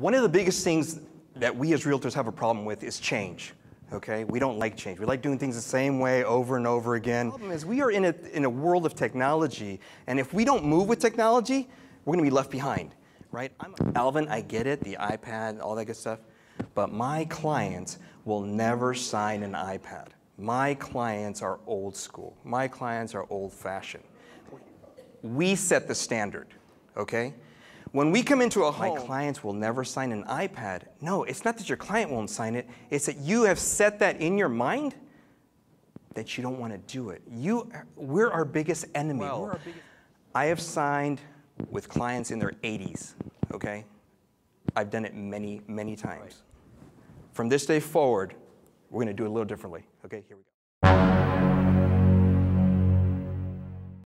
One of the biggest things that we as realtors have a problem with is change. Okay, we don't like change. We like doing things the same way over and over again. The problem is we are in a, in a world of technology, and if we don't move with technology, we're gonna be left behind, right? I'm Alvin, I get it, the iPad, all that good stuff, but my clients will never sign an iPad. My clients are old school. My clients are old fashioned. We set the standard, okay? When we come into a home, my clients will never sign an iPad. No, it's not that your client won't sign it, it's that you have set that in your mind that you don't want to do it. You, we're our biggest enemy. Well, our biggest I have signed with clients in their 80s, okay? I've done it many, many times. Right. From this day forward, we're going to do it a little differently. Okay, here we go.